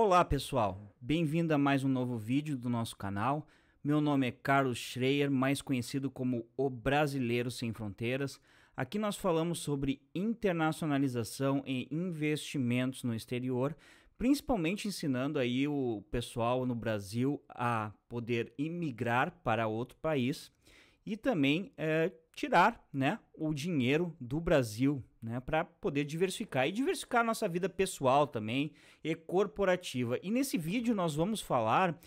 Olá pessoal, bem-vindo a mais um novo vídeo do nosso canal. Meu nome é Carlos Schreier, mais conhecido como O Brasileiro Sem Fronteiras. Aqui nós falamos sobre internacionalização e investimentos no exterior, principalmente ensinando aí o pessoal no Brasil a poder imigrar para outro país e também é, tirar né, o dinheiro do Brasil né, para poder diversificar e diversificar a nossa vida pessoal também e corporativa. E nesse vídeo nós vamos falar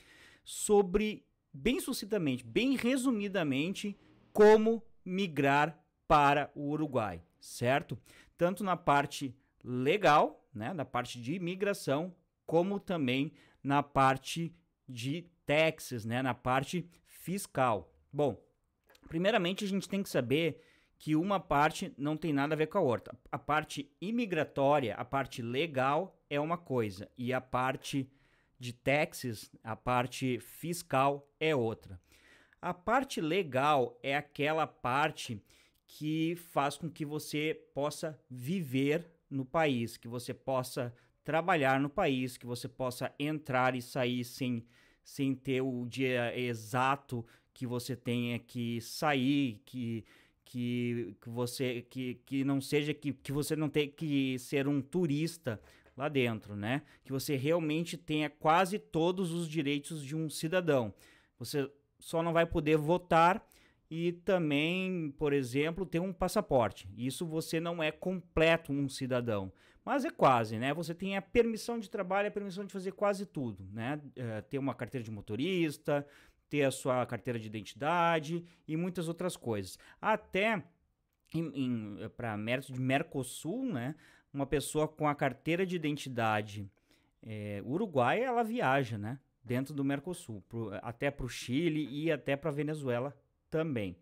sobre, bem sucintamente, bem resumidamente, como migrar para o Uruguai, certo? Tanto na parte legal, né, na parte de imigração, como também na parte de taxes né, na parte fiscal. Bom, Primeiramente, a gente tem que saber que uma parte não tem nada a ver com a outra. A parte imigratória, a parte legal é uma coisa e a parte de taxes, a parte fiscal é outra. A parte legal é aquela parte que faz com que você possa viver no país, que você possa trabalhar no país, que você possa entrar e sair sem, sem ter o dia exato, que você tenha que sair, que que, que você que, que não seja que, que você não tenha que ser um turista lá dentro, né? Que você realmente tenha quase todos os direitos de um cidadão. Você só não vai poder votar e também, por exemplo, ter um passaporte. Isso você não é completo um cidadão, mas é quase, né? Você tem a permissão de trabalho, a permissão de fazer quase tudo, né? É, ter uma carteira de motorista, ter a sua carteira de identidade e muitas outras coisas. Até para mérito de Mercosul, né, uma pessoa com a carteira de identidade é, ela viaja né, dentro do Mercosul, pro, até para o Chile e até para a Venezuela também.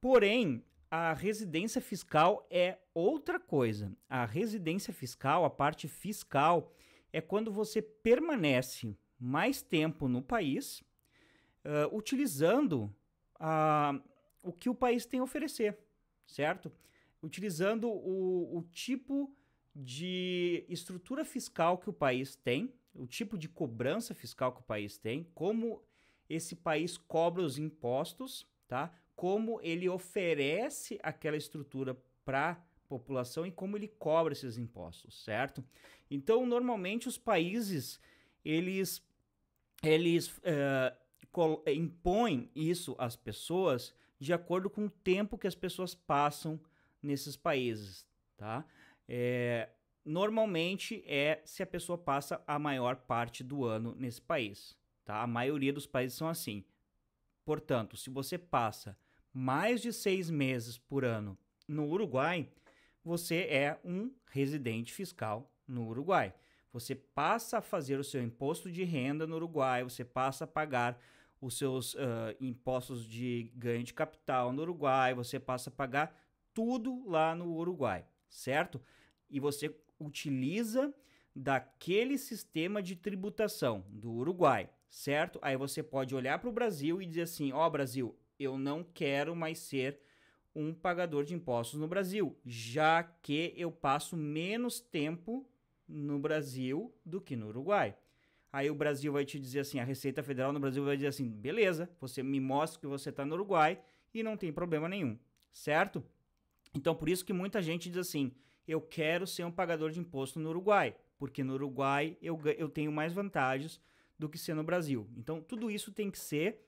Porém, a residência fiscal é outra coisa. A residência fiscal, a parte fiscal, é quando você permanece mais tempo no país uh, utilizando o que o país tem a oferecer, certo? Utilizando o, o tipo de estrutura fiscal que o país tem, o tipo de cobrança fiscal que o país tem, como esse país cobra os impostos, tá? Como ele oferece aquela estrutura para população e como ele cobra esses impostos, certo? Então, normalmente os países eles eles uh, eh, impõe isso às pessoas de acordo com o tempo que as pessoas passam nesses países, tá? É, normalmente é se a pessoa passa a maior parte do ano nesse país, tá? A maioria dos países são assim. Portanto, se você passa mais de seis meses por ano no Uruguai, você é um residente fiscal no Uruguai. Você passa a fazer o seu imposto de renda no Uruguai, você passa a pagar os seus uh, impostos de ganho de capital no Uruguai, você passa a pagar tudo lá no Uruguai, certo? E você utiliza daquele sistema de tributação do Uruguai, certo? Aí você pode olhar para o Brasil e dizer assim: ó, oh, Brasil, eu não quero mais ser um pagador de impostos no Brasil, já que eu passo menos tempo no Brasil do que no Uruguai. Aí o Brasil vai te dizer assim, a Receita Federal no Brasil vai dizer assim, beleza, você me mostra que você está no Uruguai e não tem problema nenhum, certo? Então por isso que muita gente diz assim, eu quero ser um pagador de imposto no Uruguai, porque no Uruguai eu, eu tenho mais vantagens do que ser no Brasil. Então tudo isso tem que ser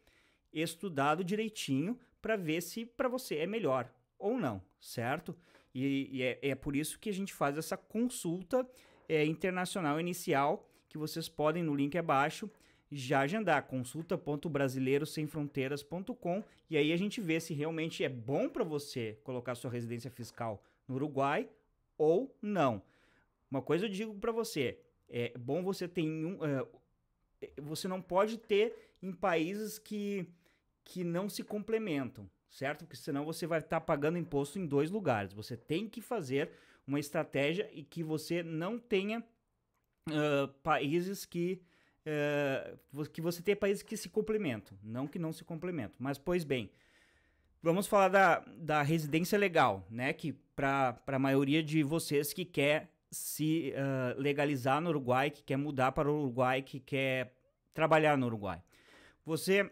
estudado direitinho para ver se para você é melhor ou não, certo? E, e é, é, por isso que a gente faz essa consulta é, internacional inicial que vocês podem, no link abaixo, já agendar consulta.brasileirosemfronteiras.com e aí a gente vê se realmente é bom para você colocar sua residência fiscal no Uruguai ou não. Uma coisa eu digo para você, é bom você ter um, uh, você não pode ter em países que que não se complementam, certo? Porque senão você vai estar tá pagando imposto em dois lugares. Você tem que fazer uma estratégia e que você não tenha países que uh, que você tem países que se complementam, não que não se complementam. Mas pois bem, vamos falar da, da residência legal, né? Que para a maioria de vocês que quer se uh, legalizar no Uruguai, que quer mudar para o Uruguai, que quer trabalhar no Uruguai, você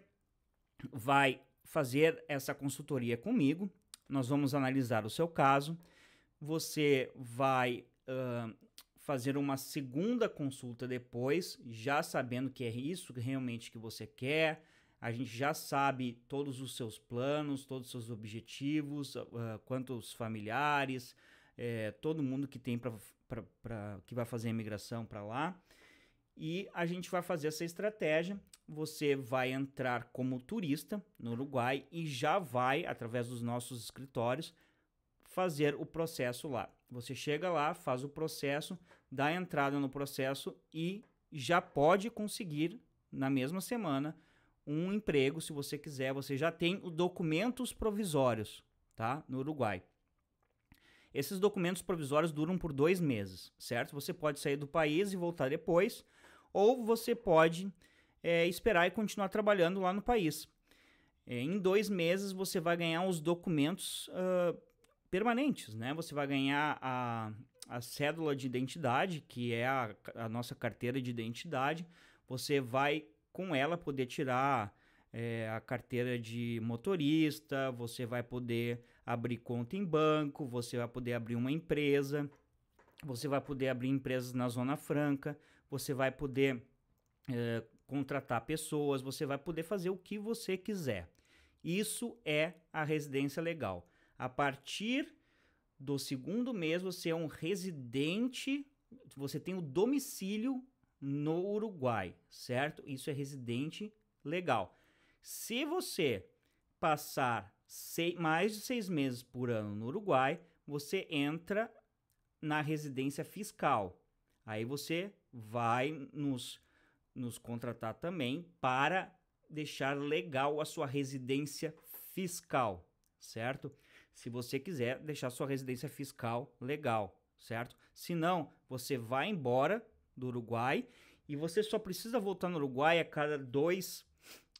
vai fazer essa consultoria comigo. Nós vamos analisar o seu caso. Você vai uh, fazer uma segunda consulta depois, já sabendo que é isso realmente que você quer. A gente já sabe todos os seus planos, todos os seus objetivos, uh, quantos familiares, eh, todo mundo que tem para que vai fazer a imigração para lá. E a gente vai fazer essa estratégia. Você vai entrar como turista no Uruguai e já vai, através dos nossos escritórios, fazer o processo lá. Você chega lá, faz o processo, dá entrada no processo e já pode conseguir na mesma semana um emprego, se você quiser. Você já tem os documentos provisórios, tá? No Uruguai. Esses documentos provisórios duram por dois meses, certo? Você pode sair do país e voltar depois, ou você pode é, esperar e continuar trabalhando lá no país. É, em dois meses você vai ganhar os documentos uh, permanentes, né? Você vai ganhar a, a cédula de identidade, que é a, a nossa carteira de identidade. Você vai, com ela, poder tirar é, a carteira de motorista, você vai poder abrir conta em banco, você vai poder abrir uma empresa, você vai poder abrir empresas na Zona Franca, você vai poder é, contratar pessoas, você vai poder fazer o que você quiser. Isso é a residência legal. A partir do segundo mês, você é um residente, você tem o domicílio no Uruguai, certo? Isso é residente legal. Se você passar seis, mais de seis meses por ano no Uruguai, você entra na residência fiscal. Aí você vai nos, nos contratar também para deixar legal a sua residência fiscal, certo? se você quiser deixar sua residência fiscal legal, certo? Se não, você vai embora do Uruguai e você só precisa voltar no Uruguai a cada dois,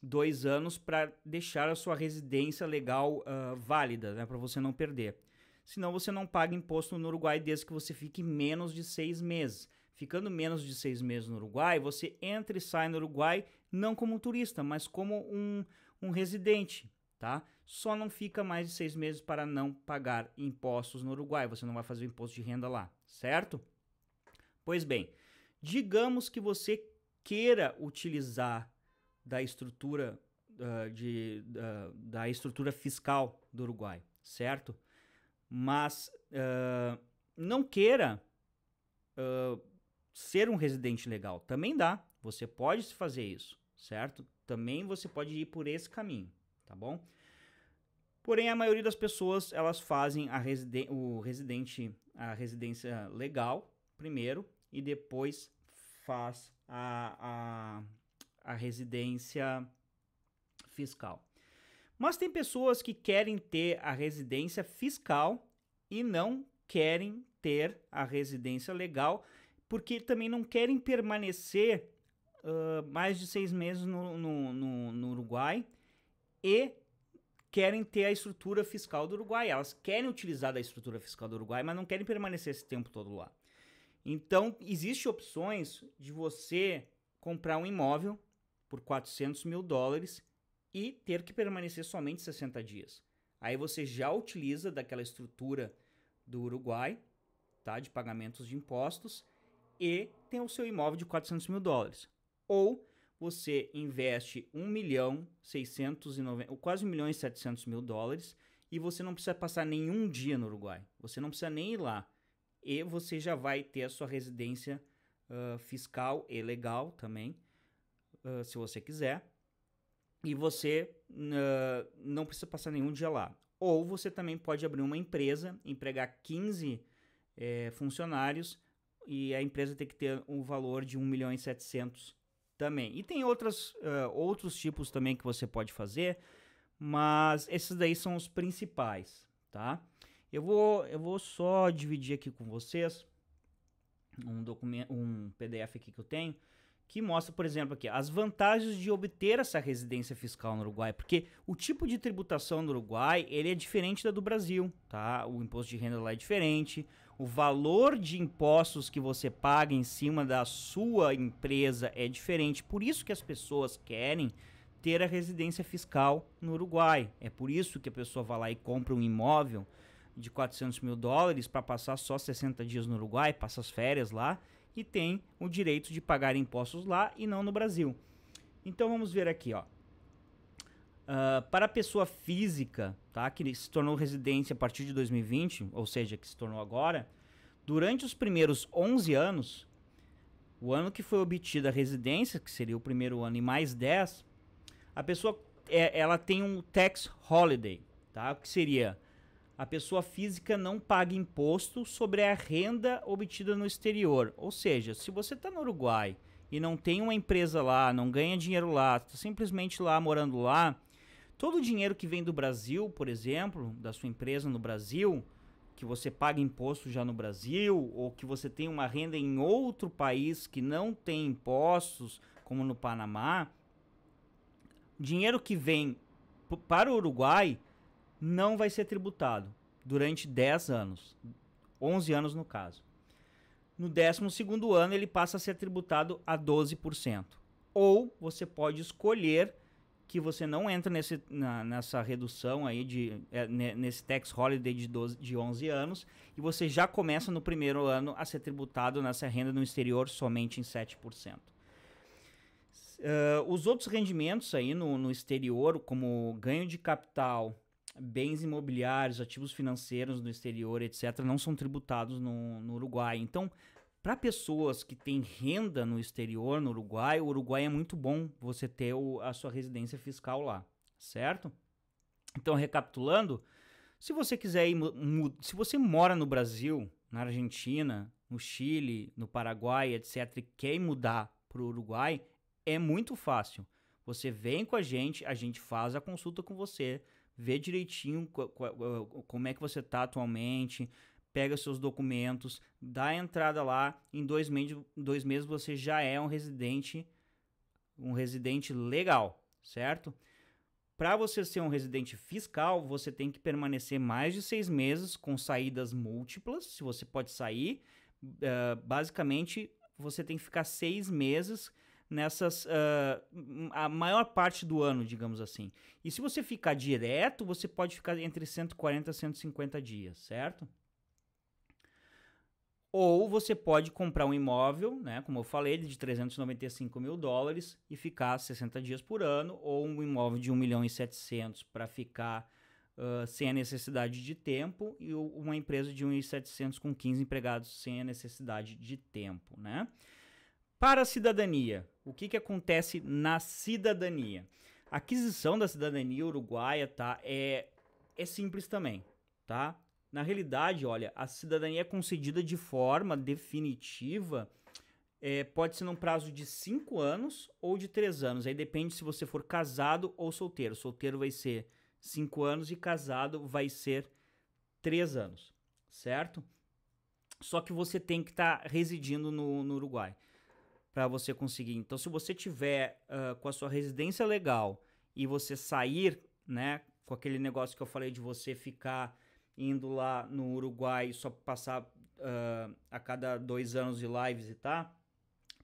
dois anos para deixar a sua residência legal uh, válida, né? Para você não perder. Senão você não paga imposto no Uruguai desde que você fique menos de seis meses. Ficando menos de seis meses no Uruguai, você entra e sai no Uruguai não como um turista, mas como um, um residente tá? Só não fica mais de seis meses para não pagar impostos no Uruguai. Você não vai fazer o imposto de renda lá, certo? Pois bem, digamos que você queira utilizar da estrutura uh, de, uh, da estrutura fiscal do Uruguai, certo? Mas uh, não queira ah, ser um residente legal, também dá. Você pode fazer isso, certo? Também você pode ir por esse caminho tá bom? Porém, a maioria das pessoas, elas fazem a residen o residente, a residência legal primeiro e depois faz a, a, a residência fiscal. Mas tem pessoas que querem ter a residência fiscal e não querem ter a residência legal, porque também não querem permanecer uh, mais de seis meses no, no, no, no Uruguai e querem ter a estrutura fiscal do Uruguai. Elas querem utilizar da estrutura fiscal do Uruguai, mas não querem permanecer esse tempo todo lá. Então, existem opções de você comprar um imóvel por 400 mil dólares e ter que permanecer somente 60 dias. Aí você já utiliza daquela estrutura do Uruguai, tá, de pagamentos de impostos, e tem o seu imóvel de 400 mil dólares. Ou você investe 1 milhão 690, quase 1 milhão e 700 mil dólares e você não precisa passar nenhum dia no Uruguai. Você não precisa nem ir lá. E você já vai ter a sua residência uh, fiscal e legal também, uh, se você quiser. E você uh, não precisa passar nenhum dia lá. Ou você também pode abrir uma empresa, empregar 15 funcionários e a empresa tem que ter um valor de 1 milhão e 700 também. E tem outras, uh, outros tipos também que você pode fazer, mas esses daí são os principais, tá? Eu vou, eu vou só dividir aqui com vocês um documento, um PDF aqui que eu tenho que mostra, por exemplo, aqui as vantagens de obter essa residência fiscal no Uruguai, porque o tipo de tributação no Uruguai ele é diferente da do Brasil, tá? O imposto de renda lá é diferente, o valor de impostos que você paga em cima da sua empresa é diferente. Por isso que as pessoas querem ter a residência fiscal no Uruguai. É por isso que a pessoa vai lá e compra um imóvel de 400 mil dólares para passar só 60 dias no Uruguai, passa as férias lá e tem o direito de pagar impostos lá e não no Brasil. Então vamos ver aqui, ó. Ah, para a pessoa física, tá, que se tornou residente a partir de 2020, ou seja, que se tornou agora, durante os primeiros 11 anos, o ano que foi obtida a residência, que seria o primeiro ano e mais 10, a pessoa é, ela tem um tax holiday, tá? O que seria a pessoa física não paga imposto sobre a renda obtida no exterior. Ou seja, se você está no Uruguai e não tem uma empresa lá, não ganha dinheiro lá, está simplesmente lá morando lá, Todo o dinheiro que vem do Brasil, por exemplo, da sua empresa no Brasil, que você paga imposto já no Brasil, ou que você tem uma renda em outro país que não tem impostos, como no Panamá, dinheiro que vem para o Uruguai não vai ser tributado durante 10 anos, 11 anos no caso. No 12 ano ele passa a ser tributado a 12%. Ou você pode escolher que você não entra nesse, na, nessa redução aí de é, nesse tax holiday de, 12, de 11 anos e você já começa no primeiro ano a ser tributado nessa renda no exterior somente em 7%. Uh, ah, os outros rendimentos aí no, no exterior, como ganho de capital, bens imobiliários, ativos financeiros no exterior, etc., não são tributados no, no Uruguai. Então, para pessoas que têm renda no exterior, no Uruguai, o Uruguai é muito bom você ter o, a sua residência fiscal lá, certo? Então, recapitulando, se você quiser ir, se você mora no Brasil, na Argentina, no Chile, no Paraguai, etc, e quer mudar para o Uruguai, é muito fácil. Você vem com a gente, a gente faz a consulta com você, vê direitinho como é que você está atualmente, pega seus documentos, dá entrada lá, em dois, me dois meses você já é um residente, um residente legal, certo? Para você ser um residente fiscal, você tem que permanecer mais de seis meses com saídas múltiplas. Se você pode sair, uh, basicamente você tem que ficar seis meses nessas uh, a maior parte do ano, digamos assim. E se você ficar direto, você pode ficar entre 140 e 150 dias, certo? Ou você pode comprar um imóvel, né, como eu falei, de 395 mil dólares e ficar 60 dias por ano, ou um imóvel de 1 milhão e 700 para ficar uh, sem a necessidade de tempo, e uma empresa de 1 e 700 com 15 empregados sem a necessidade de tempo. Né? Para a cidadania, o que, que acontece na cidadania? A aquisição da cidadania uruguaia tá, é, é simples também. Tá? Na realidade, olha, a cidadania é concedida de forma definitiva, é, pode ser num prazo de 5 anos ou de 3 anos. Aí depende se você for casado ou solteiro. Solteiro vai ser 5 anos e casado vai ser 3 anos, certo? Só que você tem que estar tá residindo no, no Uruguai para você conseguir. Então, se você tiver uh, com a sua residência legal e você sair, né, com aquele negócio que eu falei de você ficar indo lá no Uruguai só passar uh, a cada dois anos de lá e visitar, tá?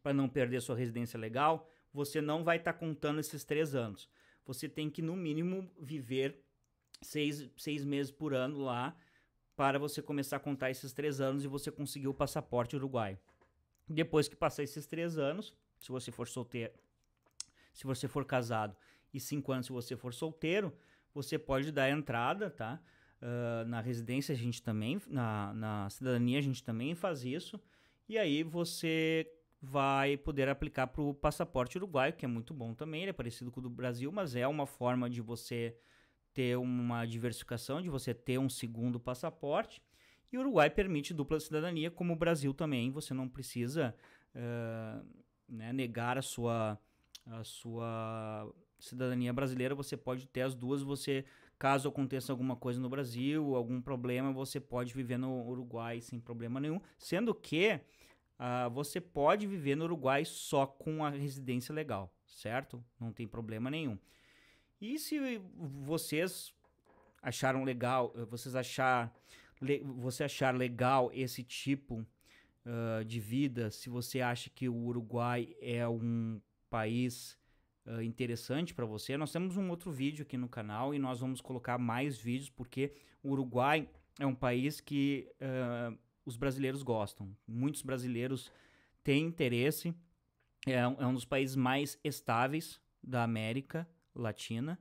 para não perder sua residência legal, você não vai estar tá contando esses três anos. Você tem que, no mínimo, viver seis, seis meses por ano lá para você começar a contar esses três anos e você conseguir o passaporte uruguaio. Depois que passar esses três anos, se você for solteiro, se você for casado e cinco anos se você for solteiro, você pode dar entrada, tá? Ah, na residência a gente também, na, na cidadania a gente também faz isso. E aí você vai poder aplicar para o passaporte uruguaio, que é muito bom também, ele é parecido com o do Brasil, mas é uma forma de você ter uma diversificação, de você ter um segundo passaporte. E o Uruguai permite dupla cidadania, como o Brasil também, você não precisa uh, né, negar a sua, a sua cidadania brasileira, você pode ter as duas, você caso aconteça alguma coisa no Brasil, algum problema, você pode viver no Uruguai sem problema nenhum. Sendo que uh, você pode viver no Uruguai só com a residência legal, certo? Não tem problema nenhum. E se vocês acharam legal, eh, vocês achar, le, você achar legal esse tipo uh, de vida, se você acha que o Uruguai é um país uh, interessante para você, nós temos um outro vídeo aqui no canal e nós vamos colocar mais vídeos, porque o Uruguai é um país que uh, os brasileiros gostam. Muitos brasileiros têm interesse. É um, é um dos países mais estáveis da América Latina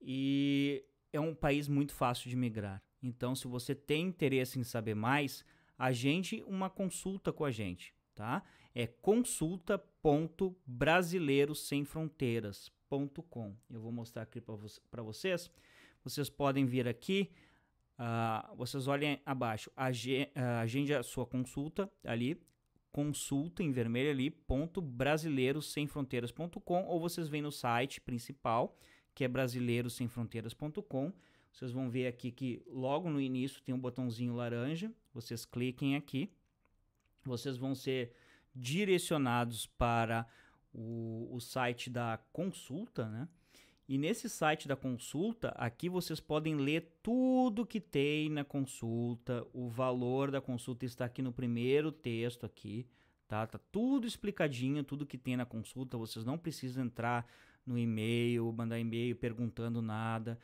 e é um país muito fácil de migrar. Então, se você tem interesse em saber mais, agende uma consulta com a gente tá? É consulta.brasileirosemfronteiras.com. Eu vou mostrar aqui para vo vocês. Vocês podem vir aqui, uh, vocês olhem abaixo, ag ah, agende a sua consulta ali, consulta em vermelho ali, ponto brasileirosemfronteiras.com ou vocês vêm no site principal, que é brasileirosemfronteiras.com. Vocês vão ver aqui que logo no início tem um botãozinho laranja, vocês cliquem aqui, vocês vão ser direcionados para o, o site da consulta, né? E nesse site da consulta, aqui vocês podem ler tudo que tem na consulta. O valor da consulta está aqui no primeiro texto aqui, tá? Tá tudo explicadinho, tudo que tem na consulta. Vocês não precisam entrar no e-mail, mandar e-mail perguntando nada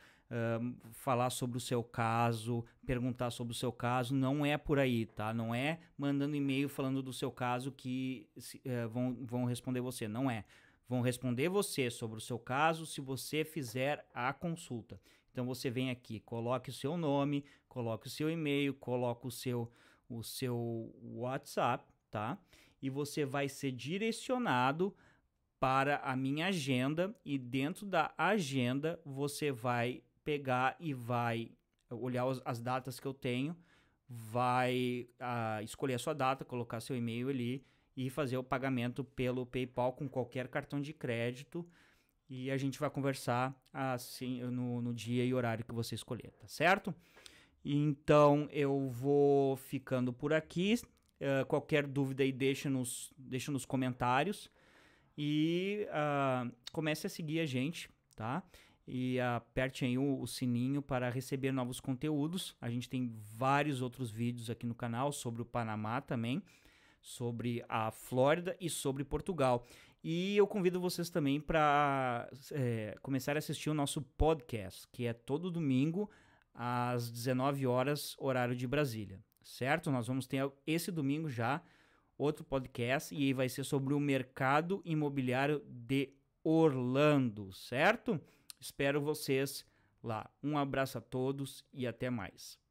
falar sobre o seu caso, perguntar sobre o seu caso. Não é por aí, tá? Não é mandando e-mail falando do seu caso que se, uh, vão, vão responder você. Não é. Vão responder você sobre o seu caso se você fizer a consulta. Então você vem aqui, coloque o seu nome, coloque o seu e-mail, coloque o seu, o seu WhatsApp, tá? E você vai ser direcionado para a minha agenda e dentro da agenda você vai pegar e vai olhar as, as datas que eu tenho, vai ah, escolher a sua data, colocar seu e-mail ali e fazer o pagamento pelo PayPal com qualquer cartão de crédito. E a gente vai conversar assim no, no dia e horário que você escolher, tá certo? Então eu vou ficando por aqui. Uh, qualquer dúvida aí, deixa nos, deixa nos comentários. E uh, comece a seguir a gente, tá? e aperte aí o, o, sininho para receber novos conteúdos. A gente tem vários outros vídeos aqui no canal sobre o Panamá também, sobre a Flórida e sobre Portugal. E eu convido vocês também para é, começar a assistir o nosso podcast, que é todo domingo às 19 horas, horário de Brasília, certo? Nós vamos ter esse domingo já outro podcast e vai ser sobre o mercado imobiliário de Orlando, certo? Espero vocês lá. Um abraço a todos e até mais.